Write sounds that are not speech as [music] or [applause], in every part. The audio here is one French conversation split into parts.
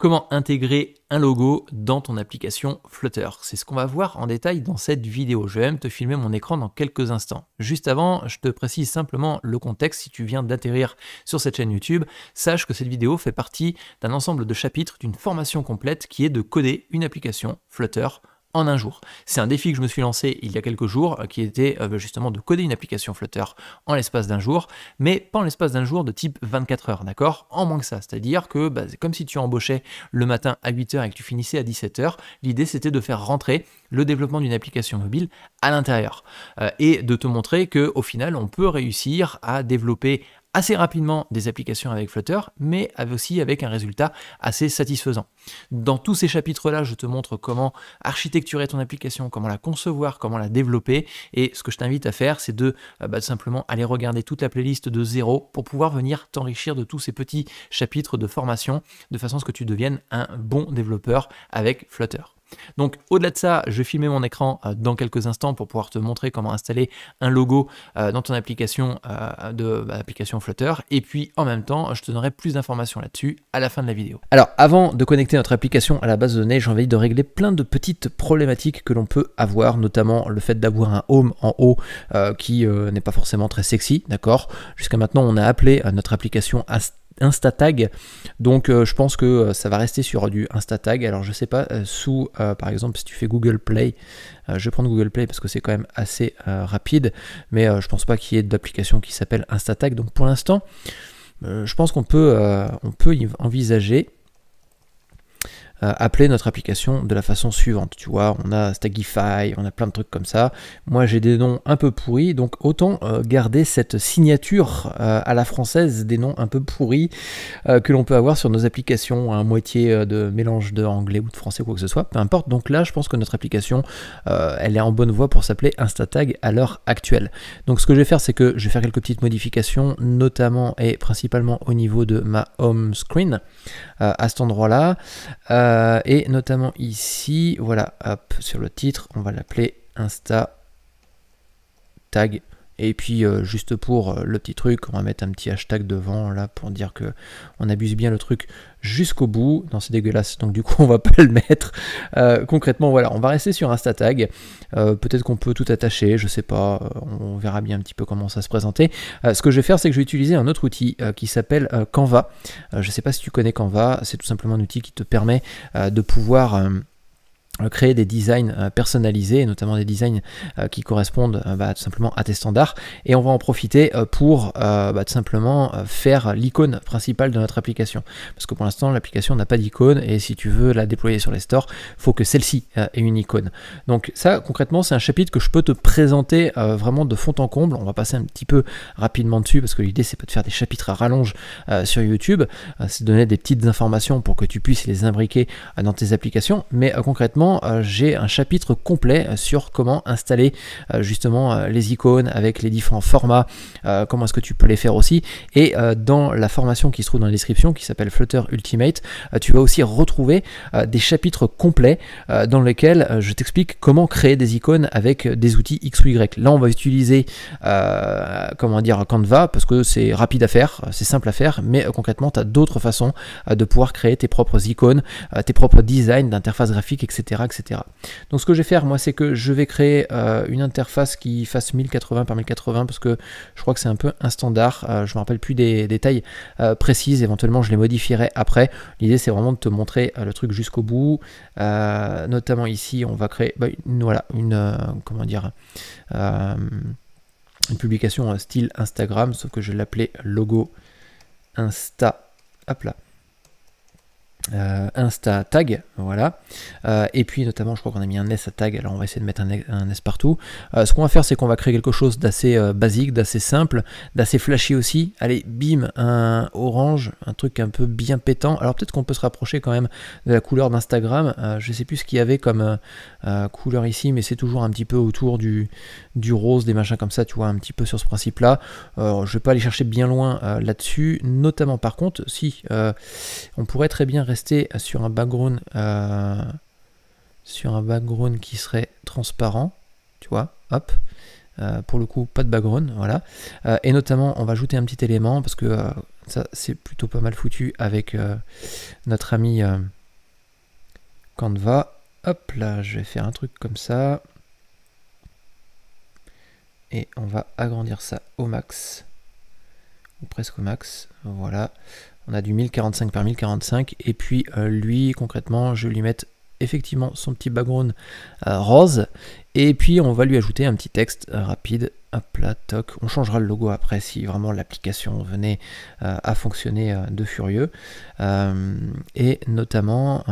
comment intégrer un logo dans ton application Flutter. C'est ce qu'on va voir en détail dans cette vidéo. Je vais même te filmer mon écran dans quelques instants. Juste avant, je te précise simplement le contexte. Si tu viens d'atterrir sur cette chaîne YouTube, sache que cette vidéo fait partie d'un ensemble de chapitres d'une formation complète qui est de coder une application Flutter en un jour. C'est un défi que je me suis lancé il y a quelques jours, euh, qui était euh, bah, justement de coder une application Flutter en l'espace d'un jour, mais pas en l'espace d'un jour de type 24 heures, d'accord En moins que ça, c'est-à-dire que bah, comme si tu embauchais le matin à 8h et que tu finissais à 17h, l'idée c'était de faire rentrer le développement d'une application mobile à l'intérieur, euh, et de te montrer que au final on peut réussir à développer assez rapidement des applications avec Flutter, mais aussi avec un résultat assez satisfaisant. Dans tous ces chapitres-là, je te montre comment architecturer ton application, comment la concevoir, comment la développer. Et ce que je t'invite à faire, c'est de euh, bah, simplement aller regarder toute la playlist de zéro pour pouvoir venir t'enrichir de tous ces petits chapitres de formation, de façon à ce que tu deviennes un bon développeur avec Flutter. Donc au-delà de ça, je vais filmer mon écran euh, dans quelques instants pour pouvoir te montrer comment installer un logo euh, dans ton application euh, de bah, application Flutter et puis en même temps, je te donnerai plus d'informations là-dessus à la fin de la vidéo. Alors avant de connecter notre application à la base de données, j'ai envie de régler plein de petites problématiques que l'on peut avoir, notamment le fait d'avoir un home en haut qui n'est pas forcément très sexy, d'accord Jusqu'à maintenant, on a appelé notre application Instatag. Donc euh, je pense que euh, ça va rester sur du Instatag. Alors je sais pas, euh, sous par exemple si tu fais Google Play, je vais prendre Google Play parce que c'est quand même assez rapide, mais je pense pas qu'il y ait d'application qui s'appelle Instatag. Donc pour l'instant, je pense qu'on peut, on peut y envisager euh, appeler notre application de la façon suivante. Tu vois, on a Stagify, on a plein de trucs comme ça. Moi, j'ai des noms un peu pourris, donc autant euh, garder cette signature euh, à la française des noms un peu pourris que l'on peut avoir sur nos applications, un hein, moitié de mélange d'anglais anglais ou de français, quoi que ce soit, peu importe. Donc là, je pense que notre application, elle est en bonne voie pour s'appeler InstaTag à l'heure actuelle. Donc ce que je vais faire, c'est que je vais faire quelques petites modifications, notamment et principalement au niveau de ma home screen à cet endroit-là. Euh, et notamment ici, voilà, hop, sur le titre, on va l'appeler Insta Tag et puis euh, juste pour euh, le petit truc, on va mettre un petit hashtag devant là pour dire que on abuse bien le truc jusqu'au bout. Non, c'est dégueulasse, donc du coup on va pas le mettre. Euh, concrètement, voilà, on va rester sur Instatag. Peut-être qu'on peut tout attacher, je sais pas. On verra bien un petit peu comment ça se présentait. ce que je vais faire, c'est que je vais utiliser un autre outil qui s'appelle Canva. je sais pas si tu connais Canva. C'est tout simplement un outil qui te permet de pouvoir euh, créer des designs euh, personnalisés, notamment des designs euh, qui correspondent bah, tout simplement à tes standards. Et on va en profiter pour bah, tout simplement faire l'icône principale de notre application. Parce que pour l'instant, l'application n'a pas d'icône et si tu veux la déployer sur les stores, faut que celle-ci ait une icône. Donc ça, concrètement, c'est un chapitre que je peux te présenter vraiment de fond en comble. On va passer un petit peu rapidement dessus parce que l'idée, c'est pas de faire des chapitres à rallonge sur YouTube, c'est de donner des petites informations pour que tu puisses les imbriquer dans tes applications. Mais concrètement, euh, j'ai un chapitre complet sur comment installer euh, justement euh, les icônes avec les différents formats, comment est-ce que tu peux les faire aussi. Et dans la formation qui se trouve dans la description, qui s'appelle Flutter Ultimate, tu vas aussi retrouver des chapitres complets dans lesquels je t'explique comment créer des icônes avec des outils X ou Y. Là, on va utiliser comment dire Canva parce que c'est rapide à faire, c'est simple à faire, mais concrètement, tu as d'autres façons de pouvoir créer tes propres icônes, tes propres designs d'interface graphique, etc etc. Donc ce que je vais faire moi c'est que je vais créer euh, une interface qui fasse 1080 par 1080 parce que je crois que c'est un peu un standard, je euh, je me rappelle plus des, détails euh, précises, éventuellement je les modifierai après. L'idée c'est vraiment de te montrer le truc jusqu'au bout, notamment ici on va créer bah, une, voilà une comment dire une publication style Instagram sauf que je l'appelais logo Insta. Hop là. Euh, Insta tag, voilà. Euh, et puis notamment, je crois qu'on a mis un S à tag, alors on va essayer de mettre un, S partout. Euh, ce qu'on va faire, c'est qu'on va créer quelque chose d'assez basique, d'assez simple, d'assez flashy aussi. Allez, bim, un orange, un truc un peu bien pétant. Alors peut-être qu'on peut se rapprocher quand même de la couleur d'Instagram. je sais plus ce qu'il y avait comme couleur ici, mais c'est toujours un petit peu autour du, du rose, des machins comme ça, tu vois, un petit peu sur ce principe-là. je vais pas aller chercher bien loin là-dessus. Notamment par contre, si on pourrait très bien rester sur un background euh, sur un background qui serait transparent, tu vois, hop. Euh, pour le coup, pas de background, voilà. Euh, et notamment, on va ajouter un petit élément parce que ça, c'est plutôt pas mal foutu avec notre ami Canva. Hop là, je vais faire un truc comme ça. Et on va agrandir ça au max, ou presque au max. Voilà. On a du 1045 par 1045. Et puis euh, lui, concrètement, je lui mettre effectivement son petit background euh, rose. Et puis on va lui ajouter un petit texte euh, rapide. Hop là, toc. On changera le logo après si vraiment l'application venait à fonctionner de furieux. et notamment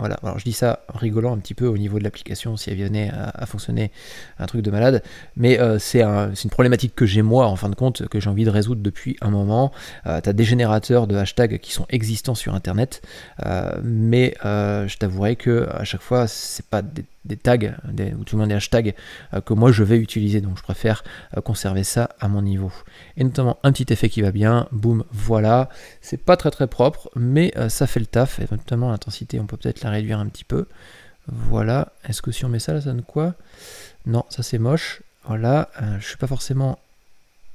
voilà, alors je dis ça rigolant un petit peu au niveau de l'application si elle venait à, fonctionner un truc de malade, mais euh, c'est une problématique que j'ai moi en fin de compte, que j'ai envie de résoudre depuis un moment. Euh, tu as des générateurs de hashtags qui sont existants sur internet, euh, mais euh, je t'avouerai que à chaque fois, c'est pas des des tags des, ou tout le monde des hashtags euh, que moi je vais utiliser. Donc je préfère euh, conserver ça à mon niveau. Et notamment un petit effet qui va bien. Boum, voilà. C'est pas très très propre, mais euh, ça fait le taf. Et notamment l'intensité, on peut peut-être la réduire un petit peu. Voilà. Est-ce que si on met ça, ça donne quoi Non, ça c'est moche. Voilà. je suis pas forcément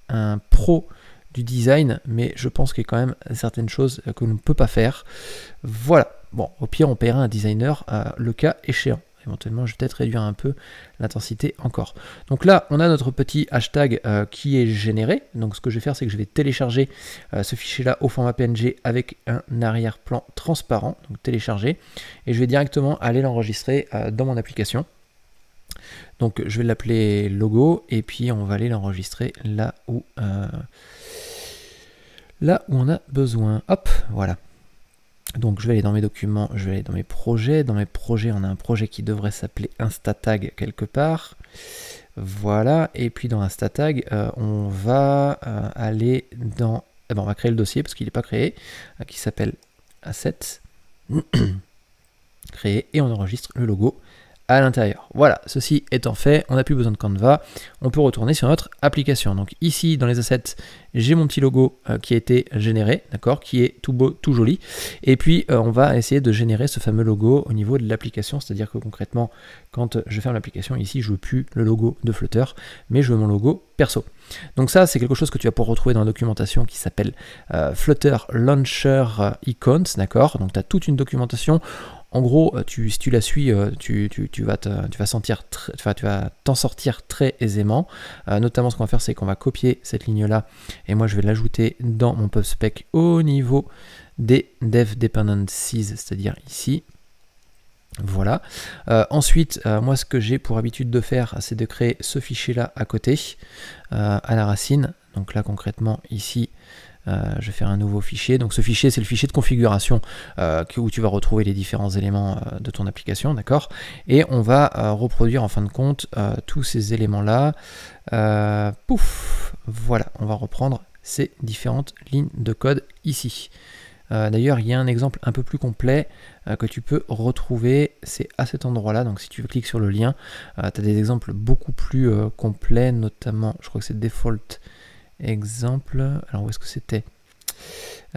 un pro du design, mais je pense qu'il y a quand même certaines choses que l'on ne peut pas faire. Voilà. Bon, au pire, on paiera un designer le cas échéant éventuellement je vais peut-être réduire un peu l'intensité encore. Donc là on a notre petit hashtag euh, qui est généré, donc ce que je vais faire c'est que je vais télécharger euh, ce fichier là au format PNG avec un arrière-plan transparent, donc télécharger, et je vais directement aller l'enregistrer euh, dans mon application. Donc je vais l'appeler logo et puis on va aller l'enregistrer là où là où on a besoin. Hop, voilà. Donc je vais aller dans mes documents, je vais aller dans mes projets. Dans mes projets, on a un projet qui devrait s'appeler InstaTag quelque part. Voilà, et puis dans InstaTag, euh, on va euh, aller dans... Eh ben, on va créer le dossier parce qu'il n'est pas créé, euh, qui s'appelle Asset. [clears throat] créer et on enregistre le logo à l'intérieur. Voilà, ceci étant fait, on n'a plus besoin de Canva, on peut retourner sur notre application. Donc ici, dans les assets, j'ai mon petit logo euh, qui a été généré, d'accord, qui est tout beau, tout joli. Et puis, euh, on va essayer de générer ce fameux logo au niveau de l'application, c'est-à-dire que concrètement, quand je ferme l'application, ici, je veux plus le logo de Flutter, mais je veux mon logo perso. Donc ça, c'est quelque chose que tu vas pouvoir retrouver dans la documentation qui s'appelle euh, Flutter Launcher Icons, d'accord Donc tu as toute une documentation en gros, euh, tu, si tu la suis, euh, tu, vas sentir, tu vas t'en sortir très aisément. Euh, notamment, ce qu'on va faire, c'est qu'on va copier cette ligne-là, et moi, je vais l'ajouter dans mon pub spec au niveau des dev dependencies, c'est-à-dire ici. Voilà. ensuite, moi, ce que j'ai pour habitude de faire, c'est de créer ce fichier-là à côté, à la racine. Donc là, concrètement, ici, euh, je vais faire un nouveau fichier. Donc ce fichier, c'est le fichier de configuration euh, où tu vas retrouver les différents éléments euh, de ton application, Et on va reproduire en fin de compte tous ces éléments-là. pouf Voilà, on va reprendre ces différentes lignes de code ici. D'ailleurs, il y a un exemple un peu plus complet que tu peux retrouver, c'est à cet endroit-là, donc si tu cliques sur le lien, tu as des exemples beaucoup plus complets, notamment, je crois que c'est Default Exemple, alors où est-ce que c'était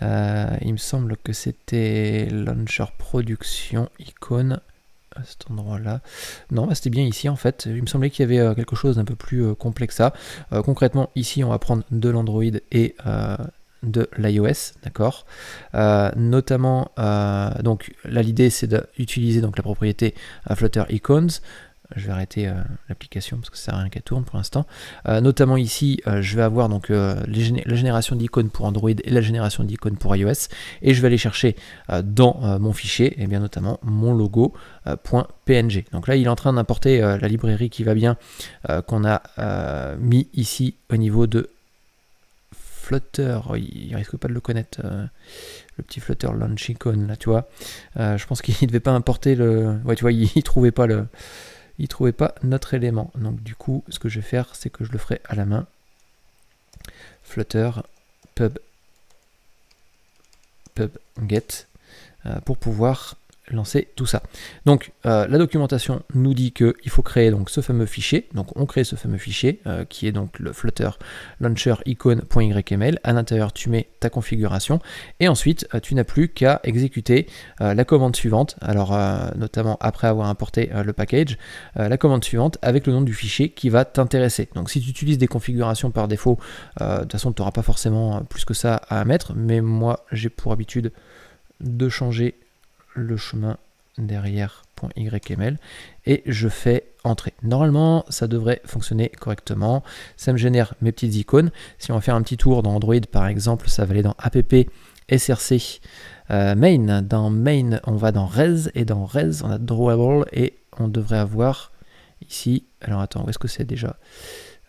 euh, Il me semble que c'était Launcher Production, icône, à cet endroit-là. Non, bah, c'était bien ici en fait. Il me semblait qu'il y avait euh, quelque chose d'un peu plus euh, complexe ça. concrètement, ici, on va prendre de l'Android et de l'iOS, d'accord Notamment, donc là l'idée c'est d'utiliser donc la propriété Flutter Icons je vais arrêter euh, l'application parce que ça sert rien qu'elle tourne pour l'instant. Euh, notamment ici, euh, je vais avoir donc la génération d'icônes pour Android et la génération d'icônes pour iOS. Et je vais aller chercher dans mon fichier, et bien notamment mon logo.png. donc là, il est en train d'importer la librairie qui va bien, qu'on a mis ici au niveau de Flutter, oh, il risque pas de le connaître, le petit Flutter Launch Icon, là, tu vois. je pense qu'il ne devait pas importer le... Ouais, tu vois, il, il trouvait pas le il trouvait pas notre élément. Donc du coup, ce que je vais faire, c'est que je le ferai à la main. Flutter pub pub get euh, pour pouvoir lancer tout ça. Donc euh, la documentation nous dit qu'il faut créer donc ce fameux fichier. Donc on crée ce fameux fichier euh, qui est donc le Flutter Launcher icône.yml. À l'intérieur tu mets ta configuration et ensuite euh, tu n'as plus qu'à exécuter la commande suivante. Alors notamment après avoir importé le package, la commande suivante avec le nom du fichier qui va t'intéresser. Donc si tu utilises des configurations par défaut, de toute façon tu n'auras pas forcément plus que ça à mettre. Mais moi j'ai pour habitude de changer le chemin derrière .yml et je fais entrer. Normalement, ça devrait fonctionner correctement. Ça me génère mes petites icônes. Si on va faire un petit tour dans Android, par exemple, ça va aller dans app, src, euh, main. Dans main, on va dans res et dans res, on a drawable et on devrait avoir ici. Alors attends, où est-ce que c'est déjà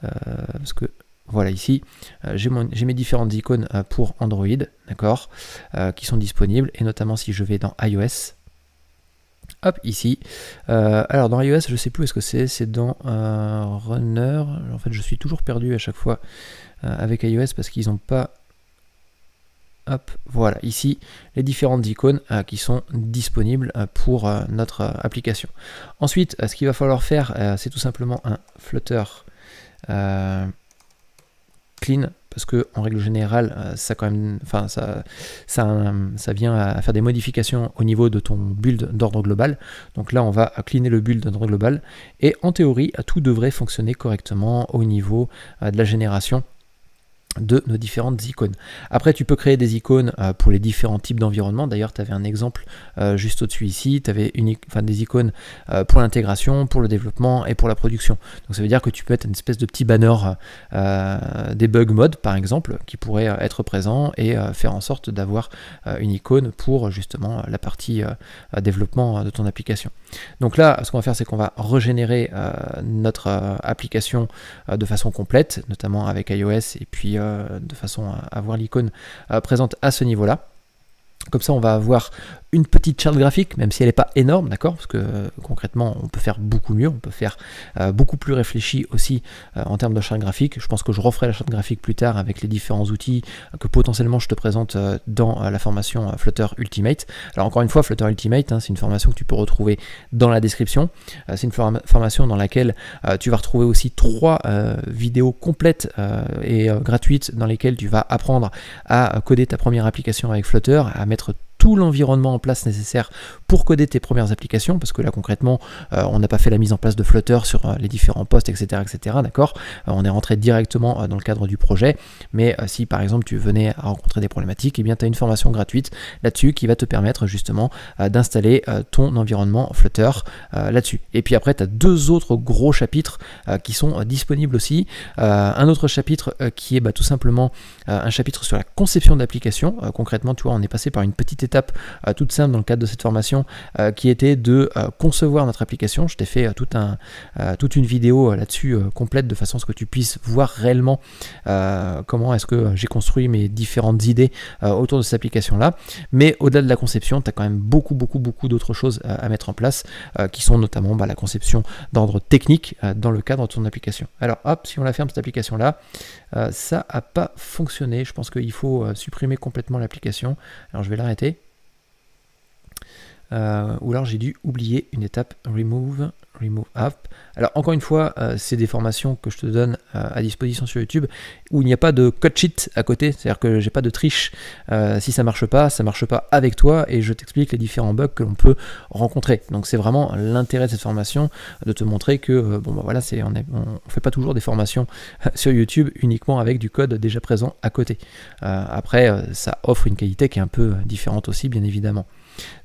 euh, Parce que voilà, ici, euh, j'ai mes différentes icônes euh, pour Android, d'accord, euh, qui sont disponibles, et notamment si je vais dans iOS, hop ici alors dans iOS je sais plus est-ce que c'est c'est dans Runner en fait je suis toujours perdu à chaque fois avec iOS parce qu'ils n'ont pas hop voilà ici les différentes icônes qui sont disponibles pour notre application ensuite ce qu'il va falloir faire c'est tout simplement un flutter clean parce que en règle générale euh, ça quand même enfin ça, ça, ça vient à faire des modifications au niveau de ton build d'ordre global donc là on va cleaner le build d'ordre global et en théorie tout devrait fonctionner correctement au niveau euh, de la génération de nos différentes icônes. Après, tu peux créer des icônes euh, pour les différents types d'environnement. D'ailleurs, tu avais un exemple euh, juste au-dessus ici. Tu avais enfin, des icônes euh, pour l'intégration, pour le développement et pour la production. Donc, ça veut dire que tu peux être une espèce de petit banner des bug mode, par exemple, qui pourrait être présent et faire en sorte d'avoir une icône pour justement la partie développement de ton application. Donc là, ce qu'on va faire, c'est qu'on va régénérer notre application de façon complète, notamment avec iOS et puis euh, de façon à, avoir voir l'icône euh, présente à ce niveau-là. Comme ça, on va avoir une petite charte graphique, même si elle n'est pas énorme, d'accord Parce que euh, concrètement, on peut faire beaucoup mieux, on peut faire euh, beaucoup plus réfléchi aussi euh, en termes de charte graphique. Je pense que je referai la charte graphique plus tard avec les différents outils que potentiellement je te présente dans la formation Flutter Ultimate. Alors encore une fois, Flutter Ultimate, hein, c'est une formation que tu peux retrouver dans la description. c'est une formation dans laquelle tu vas retrouver aussi trois vidéos complètes et gratuites dans lesquelles tu vas apprendre à coder ta première application avec Flutter, à mettre être l'environnement en place nécessaire pour coder tes premières applications, parce que là concrètement, euh, on n'a pas fait la mise en place de Flutter sur euh, les différents postes, etc. etc. D'accord euh, On est rentré directement dans le cadre du projet, mais si par exemple tu venais à rencontrer des problématiques, et eh bien tu as une formation gratuite là-dessus qui va te permettre justement d'installer ton environnement Flutter là-dessus. Et puis après, tu as deux autres gros chapitres qui sont disponibles aussi. un autre chapitre qui est bah, tout simplement un chapitre sur la conception d'application. concrètement, tu vois, on est passé par une petite étape euh, toute simple dans le cadre de cette formation euh, qui était de euh, concevoir notre application. Je t'ai fait toute une vidéo là-dessus complète de façon à ce que tu puisses voir réellement comment est-ce que j'ai construit mes différentes idées autour de cette application-là. Mais au-delà de la conception, tu as quand même beaucoup, beaucoup, beaucoup d'autres choses à mettre en place qui sont notamment bah, la conception d'ordre technique dans le cadre de ton application. Alors hop, si on la ferme cette application-là, ça n'a pas fonctionné. Je pense qu'il faut supprimer complètement l'application. Alors je vais l'arrêter. Euh, ou alors j'ai dû oublier une étape remove, remove app. Alors encore une fois, euh, c'est des formations que je te donne euh, à disposition sur YouTube où il n'y a pas de code sheet à côté, c'est-à-dire que j'ai pas de triche. si ça marche pas, ça marche pas avec toi et je t'explique les différents bugs que l'on peut rencontrer. Donc c'est vraiment l'intérêt de cette formation de te montrer que bon bah voilà, c'est on, on, fait pas toujours des formations sur YouTube uniquement avec du code déjà présent à côté. après, ça offre une qualité qui est un peu différente aussi, bien évidemment.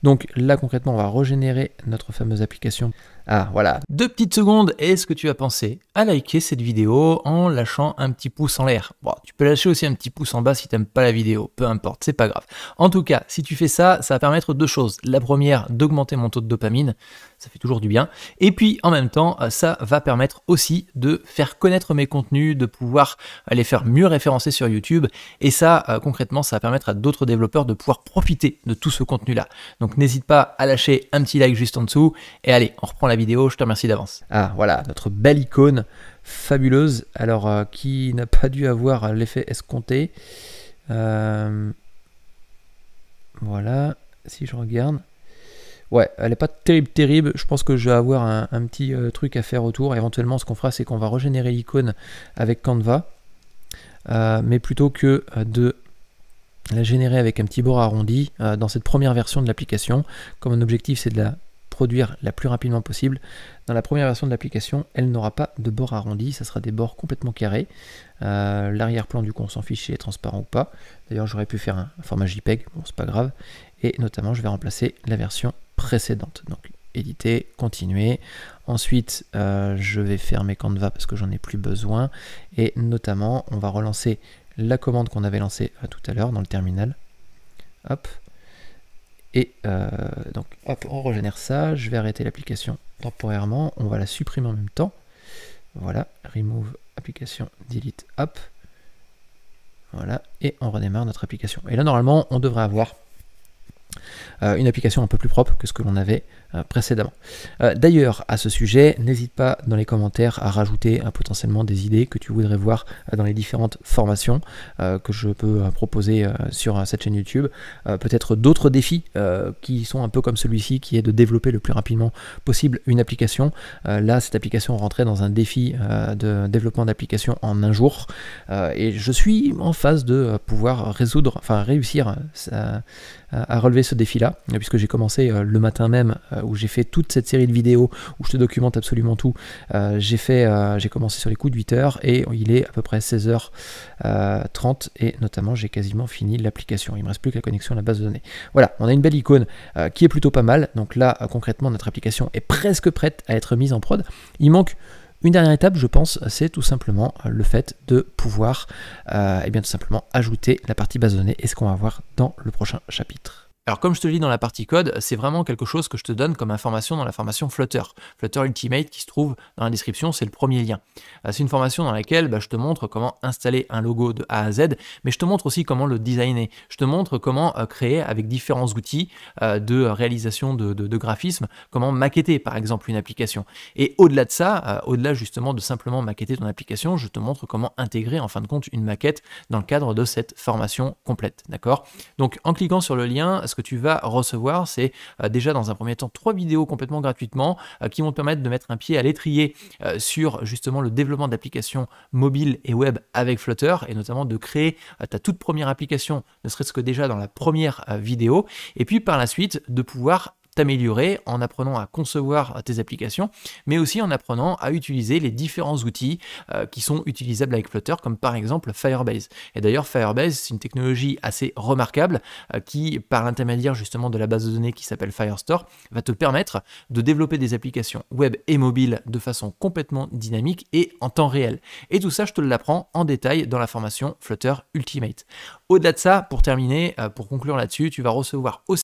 Donc là concrètement, on va régénérer notre fameuse application. Ah voilà. Deux petites secondes, est-ce que tu as pensé à liker cette vidéo en lâchant un petit pouce en l'air tu peux lâcher aussi un petit pouce en bas si tu n'aimes pas la vidéo, peu importe, c'est pas grave. En tout cas, si tu fais ça, ça va permettre deux choses. La première, d'augmenter mon taux de dopamine, ça fait toujours du bien. Et puis en même temps, euh, ça va permettre aussi de faire connaître mes contenus, de pouvoir les faire mieux référencer sur YouTube. Et ça, euh, concrètement, ça va permettre à d'autres développeurs de pouvoir profiter de tout ce contenu-là. Donc n'hésite pas à lâcher un petit like juste en dessous. Et allez, on reprend la vidéo, je te remercie d'avance. Ah voilà, notre belle icône fabuleuse, alors euh, qui n'a pas dû avoir l'effet escompté. Euh, voilà, si je regarde. Ouais, elle n'est pas terrible, terrible. Je pense que je vais avoir un, petit euh, truc à faire autour. Éventuellement, ce qu'on fera, c'est qu'on va régénérer l'icône avec Canva. mais plutôt que de la générer avec un petit bord arrondi dans cette première version de l'application, comme un objectif c'est de la produire la plus rapidement possible. Dans la première version de l'application, elle n'aura pas de bord arrondi, ça sera des bords complètement carrés. Euh, l'arrière-plan, du coup, on s'en fiche est transparent ou pas. D'ailleurs, j'aurais pu faire un format JPEG, bon, c'est pas grave. Et notamment, je vais remplacer la version précédente. Donc, éditer, continuer. Ensuite, euh, je vais fermer Canva parce que j'en ai plus besoin. Et notamment, on va relancer la commande qu'on avait lancée euh, tout à l'heure dans le terminal. Hop, et euh, donc, hop, on régénère ça. Je vais arrêter l'application temporairement. On va la supprimer en même temps. Voilà, remove application, delete, hop. Voilà, et on redémarre notre application. Et là, normalement, on devrait avoir euh, une application un peu plus propre que ce que l'on avait euh, précédemment. Euh, d'ailleurs, à ce sujet, n'hésite pas dans les commentaires à rajouter euh, potentiellement des idées que tu voudrais voir dans les différentes formations que je peux proposer sur cette chaîne YouTube. Peut-être d'autres défis qui sont un peu comme celui-ci, qui est de développer le plus rapidement possible une application. Là, cette application rentrait dans un défi de développement d'application en un jour. Et je suis en phase de pouvoir résoudre, enfin réussir à relever ce défi-là, euh, puisque j'ai commencé euh, le matin même euh, où j'ai fait toute cette série de vidéos où je te documente absolument tout. j'ai fait, j'ai commencé sur les coups de 8h et il est à peu près 16h30 et notamment j'ai quasiment fini l'application. Il me reste plus que la connexion à la base de données. Voilà, on a une belle icône qui est plutôt pas mal. Donc là, concrètement, notre application est presque prête à être mise en prod. Il manque une dernière étape, je pense, c'est tout simplement euh, le fait de pouvoir euh, eh bien, tout simplement ajouter la partie basonnée. et ce qu'on va voir dans le prochain chapitre. Alors comme je te le dis dans la partie code, c'est vraiment quelque chose que je te donne comme information dans la formation Flutter. Flutter Ultimate qui se trouve dans la description, c'est le premier lien. Euh, c'est une formation dans laquelle bah, je te montre comment installer un logo de A à Z, mais je te montre aussi comment le designer. Je te montre comment euh, créer avec différents outils euh, de réalisation de, de graphisme, comment maqueter par exemple une application. Et au-delà de ça, au-delà justement de simplement maqueter ton application, je te montre comment intégrer en fin de compte une maquette dans le cadre de cette formation complète. D'accord Donc en cliquant sur le lien, ce que tu vas recevoir, c'est euh, déjà dans un premier temps trois vidéos complètement gratuitement euh, qui vont te permettre de mettre un pied à l'étrier euh, sur justement le développement d'applications mobiles et web avec Flutter et notamment de créer ta toute première application, ne serait-ce que déjà dans la première vidéo, et puis par la suite de pouvoir t'améliorer en apprenant à concevoir tes applications, mais aussi en apprenant à utiliser les différents outils euh, qui sont utilisables avec Flutter, comme par exemple Firebase. Et d'ailleurs, Firebase, c'est une technologie assez remarquable euh, qui, par l'intermédiaire justement de la base de données qui s'appelle Firestore, va te permettre de développer des applications web et mobile de façon complètement dynamique et en temps réel. Et tout ça, je te l'apprends en détail dans la formation Flutter Ultimate. Au-delà de ça, pour terminer, euh, pour conclure là-dessus, tu vas recevoir aussi